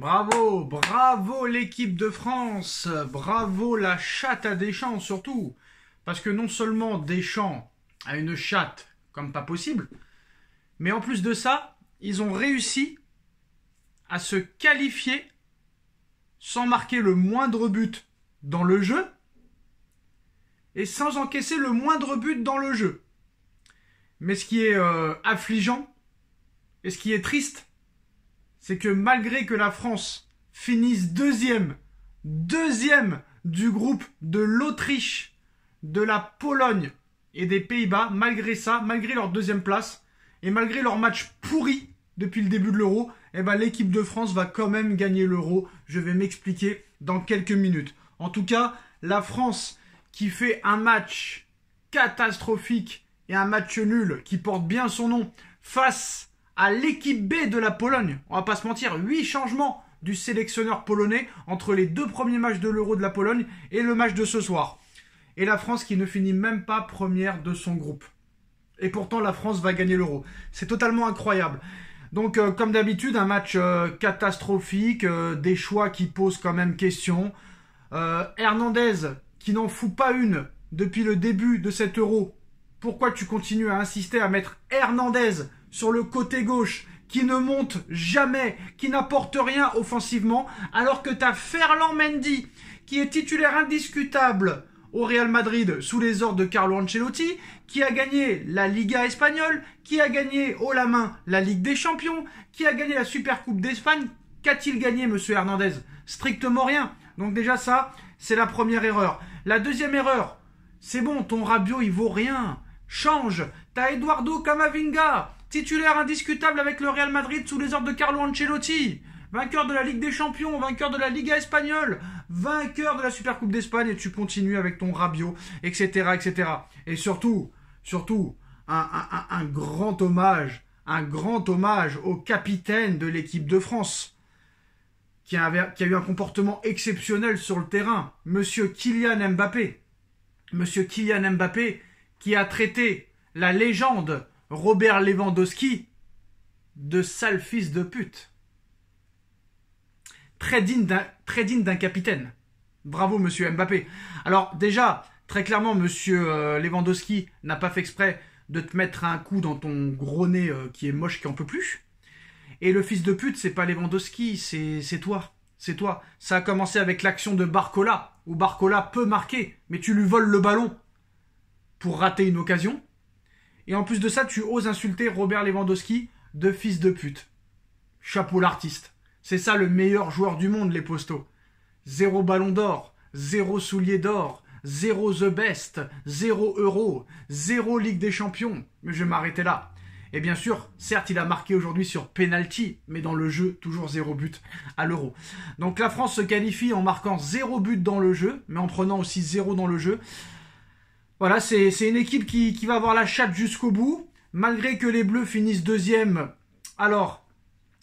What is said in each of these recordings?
Bravo, bravo l'équipe de France, bravo la chatte à Deschamps surtout, parce que non seulement Deschamps a une chatte comme pas possible, mais en plus de ça, ils ont réussi à se qualifier sans marquer le moindre but dans le jeu et sans encaisser le moindre but dans le jeu. Mais ce qui est euh, affligeant et ce qui est triste, c'est que malgré que la France finisse deuxième, deuxième du groupe de l'Autriche, de la Pologne et des Pays-Bas, malgré ça, malgré leur deuxième place, et malgré leur match pourri depuis le début de l'euro, eh ben, l'équipe de France va quand même gagner l'euro. Je vais m'expliquer dans quelques minutes. En tout cas, la France qui fait un match catastrophique et un match nul qui porte bien son nom face à l'équipe B de la Pologne. On va pas se mentir, huit changements du sélectionneur polonais entre les deux premiers matchs de l'Euro de la Pologne et le match de ce soir. Et la France qui ne finit même pas première de son groupe. Et pourtant, la France va gagner l'Euro. C'est totalement incroyable. Donc, euh, comme d'habitude, un match euh, catastrophique, euh, des choix qui posent quand même question. Hernandez, qui n'en fout pas une depuis le début de cet Euro. Pourquoi tu continues à insister à mettre Hernandez sur le côté gauche, qui ne monte jamais, qui n'apporte rien offensivement, alors que tu as Ferland Mendy, qui est titulaire indiscutable au Real Madrid sous les ordres de Carlo Ancelotti, qui a gagné la Liga espagnole, qui a gagné haut la main la Ligue des Champions, qui a gagné la Supercoupe d'Espagne. Qu'a-t-il gagné, monsieur Hernandez Strictement rien. Donc déjà ça, c'est la première erreur. La deuxième erreur, c'est bon, ton Rabio, il vaut rien. Change. T'as Eduardo Camavinga Titulaire indiscutable avec le Real Madrid sous les ordres de Carlo Ancelotti. Vainqueur de la Ligue des Champions, vainqueur de la Liga espagnole, vainqueur de la Supercoupe d'Espagne et tu continues avec ton Rabiot, etc., etc. Et surtout, surtout, un, grand hommage, un grand hommage au capitaine de l'équipe de France, qui a, qui a, eu un comportement exceptionnel sur le terrain, Monsieur Kylian Mbappé. Monsieur Kylian Mbappé, qui a traité la légende Robert Lewandowski de sale fils de pute. Très digne d'un capitaine. Bravo, monsieur Mbappé. Alors, déjà, très clairement, monsieur euh, Lewandowski n'a pas fait exprès de te mettre un coup dans ton gros nez euh, qui est moche, qui en peut plus. Et le fils de pute, c'est pas Lewandowski, c'est toi. C'est toi. Ça a commencé avec l'action de Barcola, où Barcola peut marquer, mais tu lui voles le ballon pour rater une occasion. Et en plus de ça, tu oses insulter Robert Lewandowski de fils de pute. Chapeau l'artiste. C'est ça le meilleur joueur du monde, les postaux Zéro ballon d'or, zéro soulier d'or, zéro The Best, zéro Euro, zéro Ligue des Champions. Mais je vais m'arrêter là. Et bien sûr, certes, il a marqué aujourd'hui sur penalty, mais dans le jeu, toujours zéro but à l'euro. Donc la France se qualifie en marquant zéro but dans le jeu, mais en prenant aussi zéro dans le jeu. Voilà, c'est une équipe qui, va avoir la chatte jusqu'au bout, malgré que les Bleus finissent deuxième. Alors,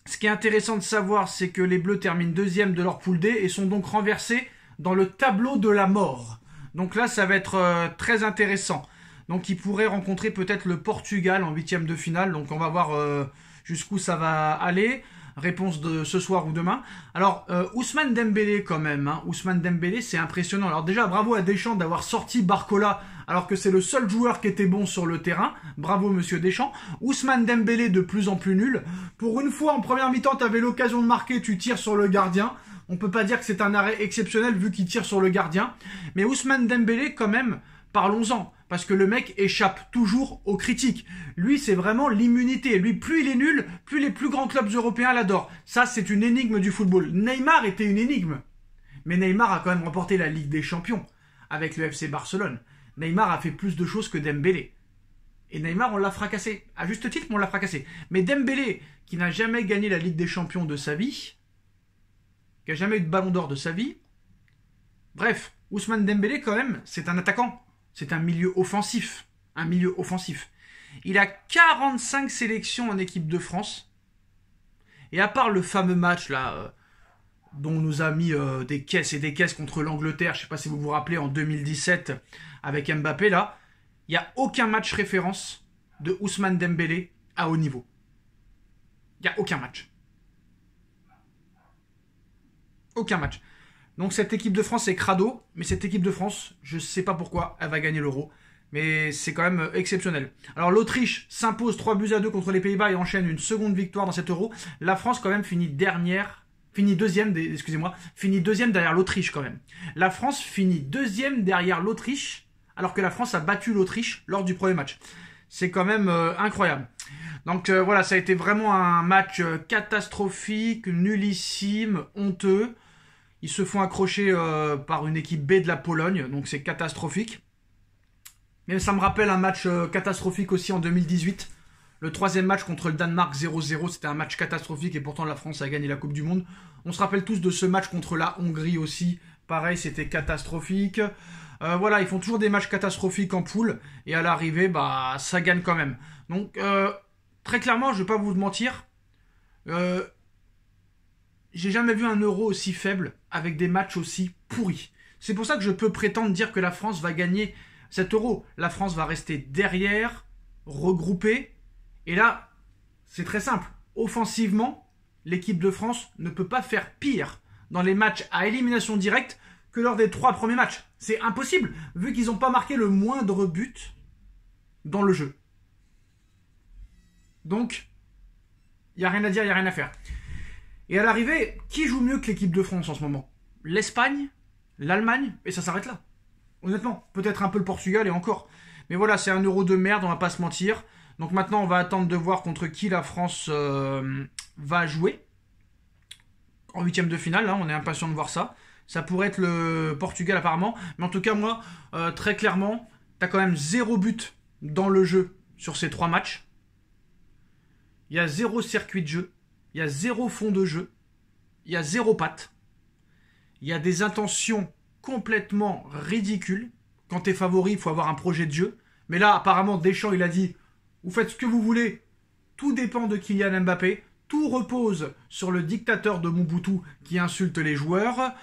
ce qui est intéressant de savoir, c'est que les Bleus terminent deuxième de leur poule D et sont donc renversés dans le tableau de la mort. Donc là, ça va être euh, très intéressant. Donc ils pourraient rencontrer peut-être le Portugal en huitième de finale. Donc on va voir euh, jusqu'où ça va aller. Réponse de ce soir ou demain. Alors, euh, Ousmane Dembélé quand même. Hein. Ousmane Dembélé, c'est impressionnant. Alors déjà, bravo à Deschamps d'avoir sorti Barcola alors que c'est le seul joueur qui était bon sur le terrain. Bravo Monsieur Deschamps. Ousmane Dembélé de plus en plus nul. Pour une fois en première mi-temps, t'avais l'occasion de marquer, tu tires sur le gardien. On peut pas dire que c'est un arrêt exceptionnel vu qu'il tire sur le gardien. Mais Ousmane Dembélé quand même, parlons-en parce que le mec échappe toujours aux critiques. Lui, c'est vraiment l'immunité. Lui, plus il est nul, plus les plus grands clubs européens l'adorent. Ça, c'est une énigme du football. Neymar était une énigme. Mais Neymar a quand même remporté la Ligue des Champions avec le FC Barcelone. Neymar a fait plus de choses que Dembélé. Et Neymar, on l'a fracassé. À juste titre, on l'a fracassé. Mais Dembélé, qui n'a jamais gagné la Ligue des Champions de sa vie, qui n'a jamais eu de ballon d'or de sa vie, bref, Ousmane Dembélé, quand même, c'est un attaquant. C'est un milieu offensif. Un milieu offensif. Il a 45 sélections en équipe de France. Et à part le fameux match là, euh, dont nous a mis euh, des caisses et des caisses contre l'Angleterre, je ne sais pas si vous vous rappelez, en 2017 avec Mbappé là, il n'y a aucun match référence de Ousmane Dembélé à haut niveau. Il n'y a aucun match. Aucun match. Donc cette équipe de France est crado, mais cette équipe de France, je sais pas pourquoi, elle va gagner l'euro. Mais c'est quand même euh, exceptionnel. Alors l'Autriche s'impose 3 buts à 2 contre les Pays-Bas et enchaîne une seconde victoire dans cet euro. La France quand même finit dernière, finit deuxième, excusez-moi, finit deuxième derrière l'Autriche quand même. La France finit deuxième derrière l'Autriche, alors que la France a battu l'Autriche lors du premier match. C'est quand même euh, incroyable. Donc euh, voilà, ça a été vraiment un match catastrophique, nullissime, honteux. Ils se font accrocher euh, par une équipe B de la Pologne, donc c'est catastrophique. Mais ça me rappelle un match euh, catastrophique aussi en 2018. Le troisième match contre le Danemark 0-0, c'était un match catastrophique et pourtant la France a gagné la Coupe du Monde. On se rappelle tous de ce match contre la Hongrie aussi. Pareil, c'était catastrophique. Euh, voilà, ils font toujours des matchs catastrophiques en poule et à l'arrivée, bah, ça gagne quand même. Donc, très clairement, je ne vais pas vous mentir, euh, j'ai jamais vu un euro aussi faible avec des matchs aussi pourris. C'est pour ça que je peux prétendre dire que la France va gagner cet euro. La France va rester derrière, regroupée. Et là, c'est très simple. Offensivement, l'équipe de France ne peut pas faire pire dans les matchs à élimination directe que lors des trois premiers matchs. C'est impossible, vu qu'ils n'ont pas marqué le moindre but dans le jeu. Donc, il n'y a rien à dire, il n'y a rien à faire. Et à l'arrivée, qui joue mieux que l'équipe de France en ce moment L'Espagne, l'Allemagne, et ça s'arrête là. Honnêtement, peut-être un peu le Portugal et encore. Mais voilà, c'est un euro de merde, on va pas se mentir. Donc maintenant, on va attendre de voir contre qui la France euh, va jouer. En huitième de finale, Là, hein, on est impatient de voir ça. Ça pourrait être le Portugal apparemment. Mais en tout cas, moi, euh, très clairement, t'as quand même zéro but dans le jeu sur ces trois matchs. Il y a zéro circuit de jeu. Il y a zéro fond de jeu. Il y a zéro patte. Il y a des intentions complètement ridicules. Quand t'es favori, il faut avoir un projet de jeu. Mais là, apparemment, Deschamps, il a dit Vous faites ce que vous voulez. Tout dépend de Kylian Mbappé. Tout repose sur le dictateur de Mobutu qui insulte les joueurs.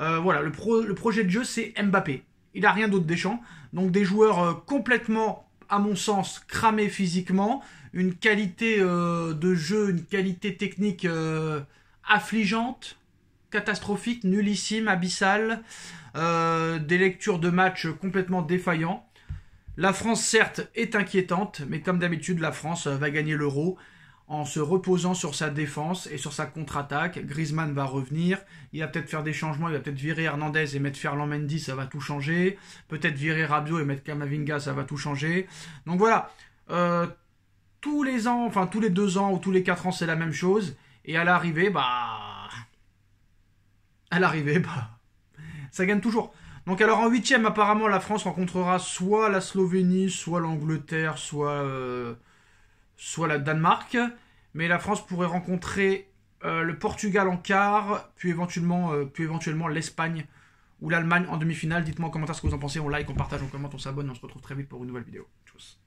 Euh, voilà, le, projet de jeu, c'est Mbappé. Il n'a rien d'autre Deschamps. Donc des joueurs euh, complètement à mon sens, cramé physiquement, une qualité euh, de jeu, une qualité technique euh, affligeante, catastrophique, nullissime, abyssale, euh, des lectures de match complètement défaillants. La France, certes, est inquiétante, mais comme d'habitude, la France va gagner l'euro en se reposant sur sa défense et sur sa contre-attaque. Griezmann va revenir, il va peut-être faire des changements, il va peut-être virer Hernandez et mettre Ferland Mendy, ça va tout changer. Peut-être virer Rabiot et mettre Kamavinga, ça va tout changer. Donc voilà, euh, tous les ans, enfin tous les deux ans ou tous les quatre ans, c'est la même chose. Et à l'arrivée, bah, à l'arrivée, bah, ça gagne toujours. Donc alors en huitième, apparemment, la France rencontrera soit la Slovénie, soit l'Angleterre, soit euh, soit la Danemark, mais la France pourrait rencontrer euh, le Portugal en quart, puis éventuellement, euh, puis éventuellement l'Espagne ou l'Allemagne en demi-finale. Dites-moi en commentaire ce que vous en pensez, on like, on partage, on commente, on s'abonne, on se retrouve très vite pour une nouvelle vidéo. Tchuss.